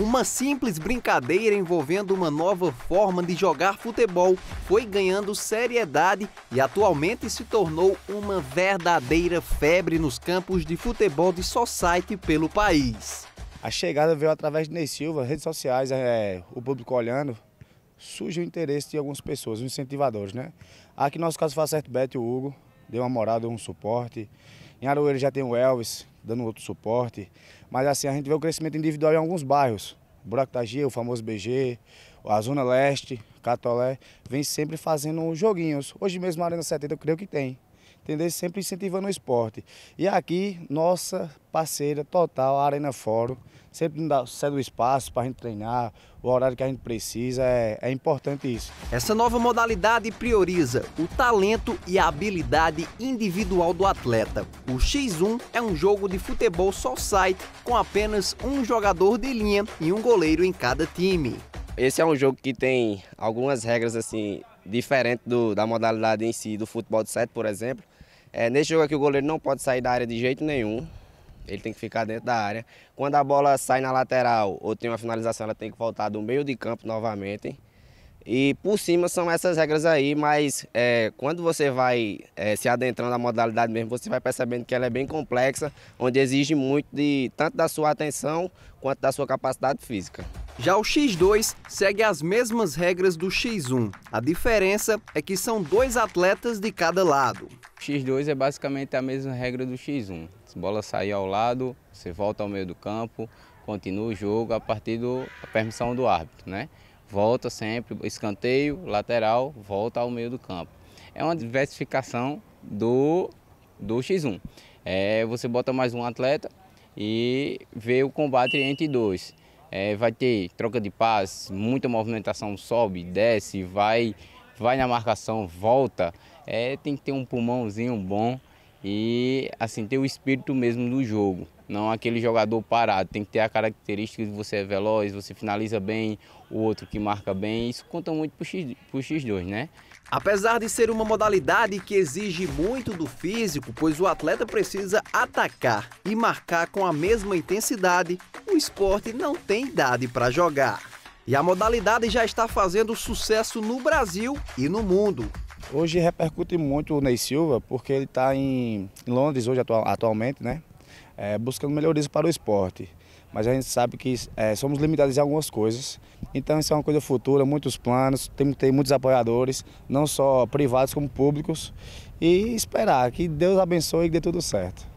Uma simples brincadeira envolvendo uma nova forma de jogar futebol foi ganhando seriedade e atualmente se tornou uma verdadeira febre nos campos de futebol de society pelo país. A chegada veio através de Ney Silva, redes sociais, é, o público olhando, surge o interesse de algumas pessoas, os incentivadores, né? Aqui no nosso caso faz certo e o Hugo, deu uma morada, um suporte. Em Aroeira já tem o Elvis, dando outro suporte. Mas assim, a gente vê o crescimento individual em alguns bairros. Buraco da Gia, o famoso BG, a Zona Leste, Catolé, vem sempre fazendo joguinhos. Hoje mesmo a Arena 70 eu creio que tem entendeu? Sempre incentivando o esporte. E aqui, nossa parceira total, a Arena Fórum, sempre cede o espaço para a gente treinar, o horário que a gente precisa, é, é importante isso. Essa nova modalidade prioriza o talento e a habilidade individual do atleta. O X1 é um jogo de futebol só site com apenas um jogador de linha e um goleiro em cada time. Esse é um jogo que tem algumas regras assim diferente do, da modalidade em si, do futebol de sete, por exemplo. É, nesse jogo aqui o goleiro não pode sair da área de jeito nenhum, ele tem que ficar dentro da área. Quando a bola sai na lateral ou tem uma finalização, ela tem que voltar do meio de campo novamente. E por cima são essas regras aí, mas é, quando você vai é, se adentrando na modalidade mesmo, você vai percebendo que ela é bem complexa, onde exige muito de tanto da sua atenção quanto da sua capacidade física. Já o X2 segue as mesmas regras do X1. A diferença é que são dois atletas de cada lado. O X2 é basicamente a mesma regra do X1. A bola sair ao lado, você volta ao meio do campo, continua o jogo a partir da permissão do árbitro, né? Volta sempre, escanteio, lateral, volta ao meio do campo. É uma diversificação do, do X1. É, você bota mais um atleta e vê o combate entre dois. É, vai ter troca de passes, muita movimentação, sobe, desce, vai, vai na marcação, volta. É, tem que ter um pulmãozinho bom e assim ter o espírito mesmo do jogo. Não aquele jogador parado, tem que ter a característica de você é veloz, você finaliza bem, o outro que marca bem. Isso conta muito para X, pro X2, né? Apesar de ser uma modalidade que exige muito do físico, pois o atleta precisa atacar e marcar com a mesma intensidade, o esporte não tem idade para jogar. E a modalidade já está fazendo sucesso no Brasil e no mundo. Hoje repercute muito o Ney Silva, porque ele está em Londres hoje atualmente, né? É, buscando melhorias para o esporte. Mas a gente sabe que é, somos limitados em algumas coisas. Então isso é uma coisa futura, muitos planos, tem, ter muitos apoiadores, não só privados como públicos. E esperar que Deus abençoe e dê tudo certo.